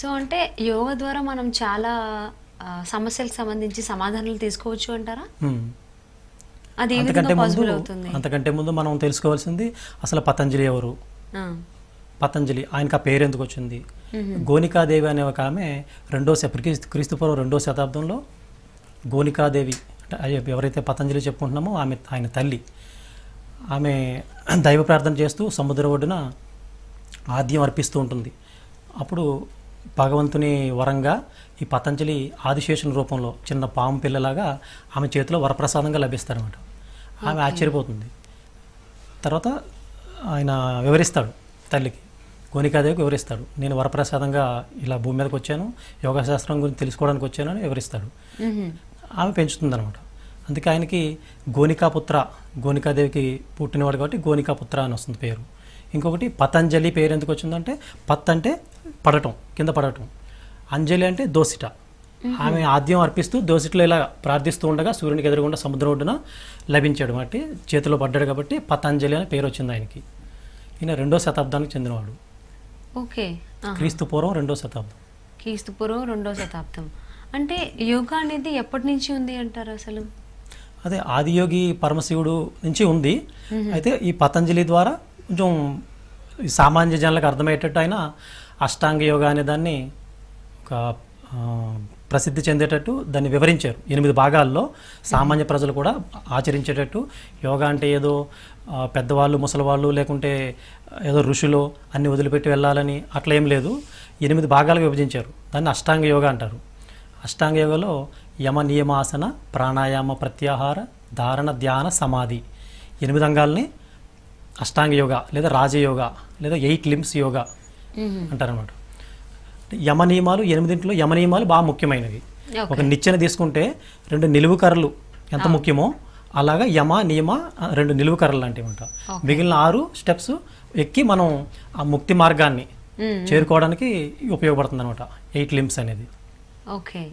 so అంటే యోగా ద్వారా మనం చాలా సమస్యలకు సంబంధించి సమాధానాలు తీసుకోవచ్చు అంటారా అది అంతకంటే ముందు అంతకంటే ముందు మనం తెలుసుకోవాల్సింది అసలు పతంజలి ఎవరు పతంజలి ఆయనకు ఆ పేరు ఎందుకు వచ్చింది గోనికాదేవి అనే ఒక ఆమె రెండో క్రీస్తుపూర్వం రెండో శతాబ్దంలో గోనికాదేవి ఎవరైతే పతంజలి చెప్పుకుంటున్నామో ఆమె ఆయన తల్లి ఆమె దైవ ప్రార్థన చేస్తూ సముద్ర ఒడ్డున ఆద్యం అర్పిస్తూ ఉంటుంది అప్పుడు భగవంతుని వరంగా ఈ పతంజలి ఆదిశేషుని రూపంలో చిన్న పాము పిల్లలాగా ఆమె చేతిలో వరప్రసాదంగా లభిస్తారనమాట ఆమె ఆశ్చర్యపోతుంది తర్వాత ఆయన వివరిస్తాడు తల్లికి గోనికాదేవికి వివరిస్తాడు నేను వరప్రసాదంగా ఇలా భూమి మీదకి వచ్చాను యోగశాస్త్రం గురించి తెలుసుకోవడానికి వచ్చాను అని వివరిస్తాడు ఆమె పెంచుతుంది అనమాట అందుకే ఆయనకి గోనికాపుత్ర గోనికాదేవికి పుట్టినవాడు కాబట్టి గోనికాపుత్ర అని వస్తుంది పేరు ఇంకొకటి పతంజలి పేరు ఎందుకు వచ్చిందంటే పత్ అంటే పడటం కింద పడటం అంజలి అంటే దోసిట ఆమె ఆద్యం అర్పిస్తూ దోసిట్లో ఇలా ప్రార్థిస్తూ ఉండగా సూర్యునికి ఎదురుగుండా సముద్రం ఒడ్డున లభించాడు కాబట్టి చేతిలో పడ్డాడు కాబట్టి పతంజలి అనే పేరు వచ్చింది ఆయనకి ఈయన రెండో శతాబ్దానికి చెందినవాడు ఓకే క్రీస్తు పూర్వం రెండో శతాబ్దం క్రీస్తు పూర్వం రెండో శతాబ్దం అంటే యోగా అనేది ఎప్పటి నుంచి ఉంది అంటారు అసలు అదే ఆదియోగి పరమశివుడు నుంచి ఉంది అయితే ఈ పతంజలి ద్వారా కొంచెం సామాన్య జనాలకు అర్థమయ్యేటట్టు ఆయన అష్టాంగ యోగా అనే దాన్ని ఒక ప్రసిద్ధి చెందేటట్టు దాన్ని వివరించారు ఎనిమిది భాగాల్లో సామాన్య ప్రజలు కూడా ఆచరించేటట్టు యోగా అంటే ఏదో పెద్దవాళ్ళు ముసలివాళ్ళు లేకుంటే ఏదో ఋషులు అన్ని వదిలిపెట్టి వెళ్ళాలని అట్లా ఏం లేదు ఎనిమిది భాగాలుగా విభజించారు దాన్ని అష్టాంగ యోగా అంటారు అష్టాంగ యోగలో యమ నియమాసన ప్రాణాయామ ప్రత్యాహార ధారణ ధ్యాన సమాధి ఎనిమిది అంగాల్ని అష్టాంగ యోగ లేదా రాజయోగ లేదా ఎయిట్ లిమ్స్ యోగ అంటారనమాట యమ నియమాలు ఎనిమిదింట్లో యమ నియమాలు బాగా ముఖ్యమైనవి ఒక నిచ్చెన తీసుకుంటే రెండు నిలువు కర్రలు ఎంత ముఖ్యమో అలాగా యమ నియమ రెండు నిలువు కర్రలు లాంటివి అంట మిగిలిన ఆరు స్టెప్స్ ఎక్కి మనం ఆ ముక్తి మార్గాన్ని చేరుకోవడానికి ఉపయోగపడుతుంది అనమాట ఎయిట్ లిమ్స్ అనేది ఓకే